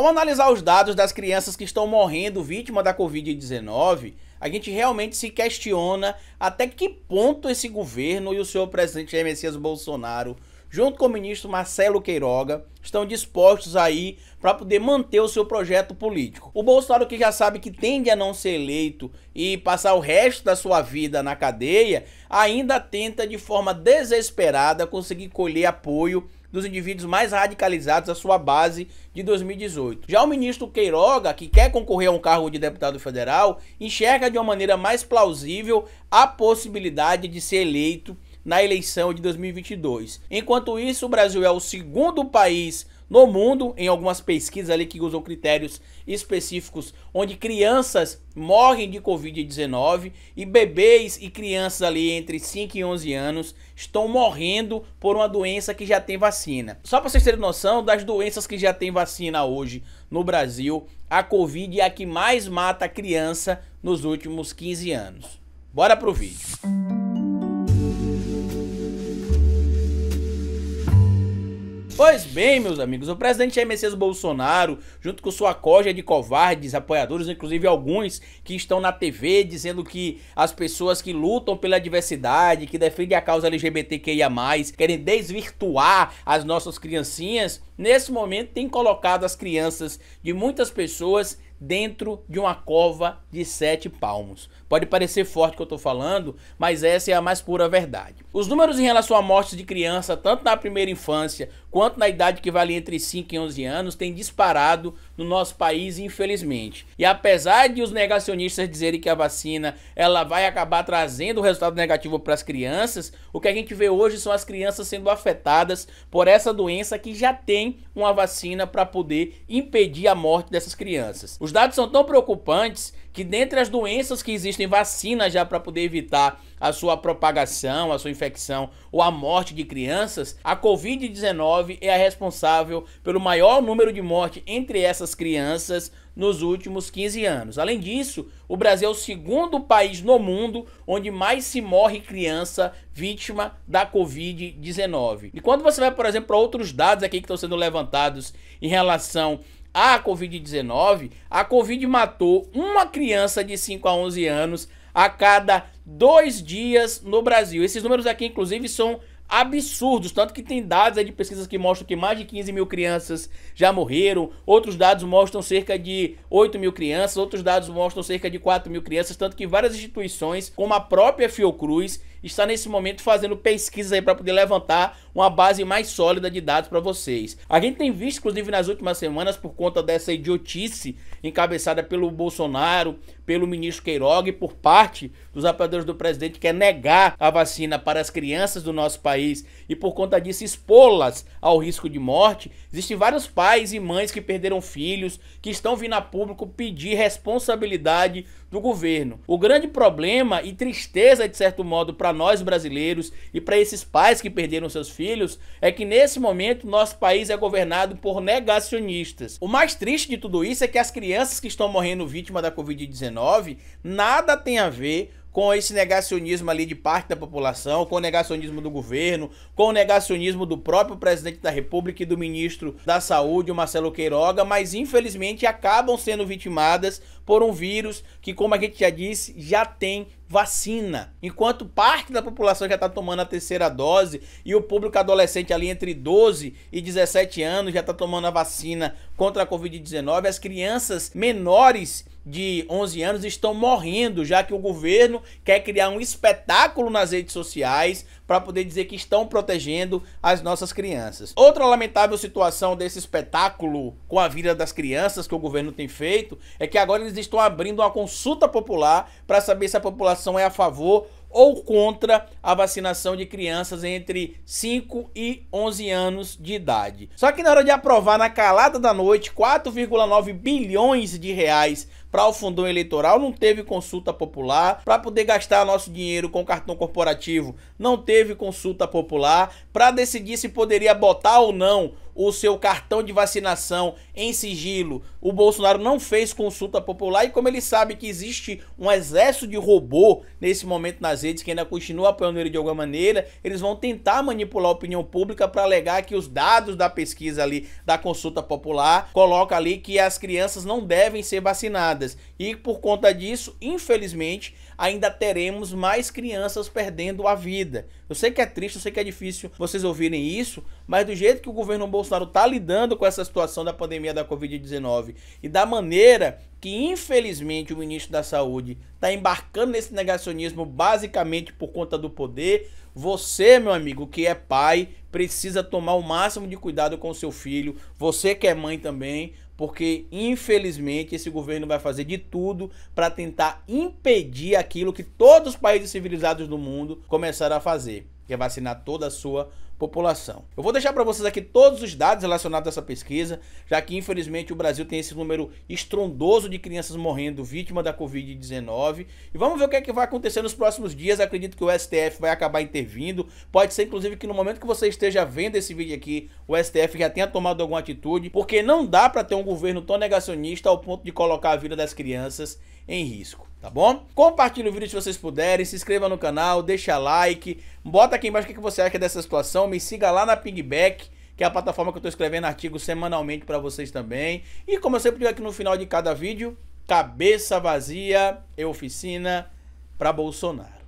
Ao analisar os dados das crianças que estão morrendo vítima da Covid-19, a gente realmente se questiona até que ponto esse governo e o senhor presidente Jair Messias Bolsonaro, junto com o ministro Marcelo Queiroga, estão dispostos aí para poder manter o seu projeto político. O Bolsonaro que já sabe que tende a não ser eleito e passar o resto da sua vida na cadeia, ainda tenta de forma desesperada conseguir colher apoio dos indivíduos mais radicalizados à sua base de 2018. Já o ministro Queiroga, que quer concorrer a um cargo de deputado federal, enxerga de uma maneira mais plausível a possibilidade de ser eleito na eleição de 2022. Enquanto isso, o Brasil é o segundo país no mundo, em algumas pesquisas ali que usam critérios específicos, onde crianças morrem de Covid-19 e bebês e crianças ali entre 5 e 11 anos estão morrendo por uma doença que já tem vacina. Só para vocês terem noção das doenças que já tem vacina hoje no Brasil, a Covid é a que mais mata a criança nos últimos 15 anos. Bora pro vídeo. Música Pois bem, meus amigos, o presidente Jair Messias Bolsonaro, junto com sua coja de covardes, apoiadores, inclusive alguns que estão na TV dizendo que as pessoas que lutam pela diversidade, que defendem a causa LGBTQIA+, querem desvirtuar as nossas criancinhas, nesse momento tem colocado as crianças de muitas pessoas dentro de uma cova de sete palmos. Pode parecer forte o que eu estou falando, mas essa é a mais pura verdade. Os números em relação a mortes de criança, tanto na primeira infância quanto na idade que vale entre 5 e 11 anos, tem disparado no nosso país, infelizmente. E apesar de os negacionistas dizerem que a vacina ela vai acabar trazendo resultado negativo para as crianças, o que a gente vê hoje são as crianças sendo afetadas por essa doença que já tem uma vacina para poder impedir a morte dessas crianças. Os dados são tão preocupantes que dentre as doenças que existem vacinas já para poder evitar a sua propagação, a sua infecção ou a morte de crianças, a COVID-19 é a responsável pelo maior número de mortes entre essas crianças nos últimos 15 anos. Além disso, o Brasil é o segundo país no mundo onde mais se morre criança vítima da Covid-19. E quando você vai, por exemplo, para outros dados aqui que estão sendo levantados em relação à Covid-19, a Covid matou uma criança de 5 a 11 anos a cada dois dias no Brasil. Esses números aqui, inclusive, são absurdos. Tanto que tem dados aí de pesquisas que mostram que mais de 15 mil crianças já morreram, outros dados mostram cerca de 8 mil crianças, outros dados mostram cerca de 4 mil crianças. Tanto que várias instituições, como a própria Fiocruz, está nesse momento fazendo pesquisas aí para poder levantar uma base mais sólida de dados para vocês. A gente tem visto, inclusive nas últimas semanas, por conta dessa idiotice encabeçada pelo Bolsonaro, pelo ministro Queiroga e por parte dos apoiadores do presidente, que é negar a vacina para as crianças do nosso país e por conta disso expô-las ao risco de morte. Existem vários pais e mães que perderam filhos, que estão vindo a público pedir responsabilidade do governo. O grande problema e tristeza, de certo modo, para para nós brasileiros e para esses pais que perderam seus filhos é que nesse momento nosso país é governado por negacionistas. O mais triste de tudo isso é que as crianças que estão morrendo vítima da Covid-19 nada tem a ver com esse negacionismo ali de parte da população, com o negacionismo do governo, com o negacionismo do próprio presidente da República e do ministro da Saúde, o Marcelo Queiroga, mas infelizmente acabam sendo vitimadas por um vírus que, como a gente já disse, já tem vacina. Enquanto parte da população já está tomando a terceira dose e o público adolescente ali entre 12 e 17 anos já está tomando a vacina contra a Covid-19, as crianças menores de 11 anos estão morrendo, já que o governo quer criar um espetáculo nas redes sociais para poder dizer que estão protegendo as nossas crianças. Outra lamentável situação desse espetáculo com a vida das crianças que o governo tem feito é que agora eles estão abrindo uma consulta popular para saber se a população é a favor ou contra a vacinação de crianças entre 5 e 11 anos de idade. Só que na hora de aprovar na calada da noite 4,9 bilhões de reais para o fundão eleitoral, não teve consulta popular. Para poder gastar nosso dinheiro com cartão corporativo, não teve consulta popular. Para decidir se poderia botar ou não o seu cartão de vacinação em sigilo. O Bolsonaro não fez consulta popular e como ele sabe que existe um exército de robô nesse momento nas redes que ainda continua apoiando ele de alguma maneira, eles vão tentar manipular a opinião pública para alegar que os dados da pesquisa ali da consulta popular coloca ali que as crianças não devem ser vacinadas. E por conta disso, infelizmente, ainda teremos mais crianças perdendo a vida. Eu sei que é triste, eu sei que é difícil vocês ouvirem isso, mas do jeito que o governo Bolsonaro está lidando com essa situação da pandemia da Covid-19 e da maneira que infelizmente o ministro da Saúde está embarcando nesse negacionismo basicamente por conta do poder. Você, meu amigo, que é pai, precisa tomar o máximo de cuidado com o seu filho. Você que é mãe também, porque infelizmente esse governo vai fazer de tudo para tentar impedir aquilo que todos os países civilizados do mundo começaram a fazer, que é vacinar toda a sua população. Eu vou deixar para vocês aqui todos os dados relacionados a essa pesquisa, já que infelizmente o Brasil tem esse número estrondoso de crianças morrendo vítima da Covid-19. E vamos ver o que é que vai acontecer nos próximos dias. Acredito que o STF vai acabar intervindo. Pode ser inclusive que no momento que você esteja vendo esse vídeo aqui, o STF já tenha tomado alguma atitude, porque não dá para ter um governo tão negacionista ao ponto de colocar a vida das crianças em risco, tá bom? Compartilhe o vídeo se vocês puderem, se inscreva no canal, deixa like, bota aqui embaixo o que é você acha dessa situação, me siga lá na Pigback, que é a plataforma que eu estou escrevendo artigos semanalmente para vocês também. E como eu sempre digo aqui no final de cada vídeo, cabeça vazia é oficina para Bolsonaro.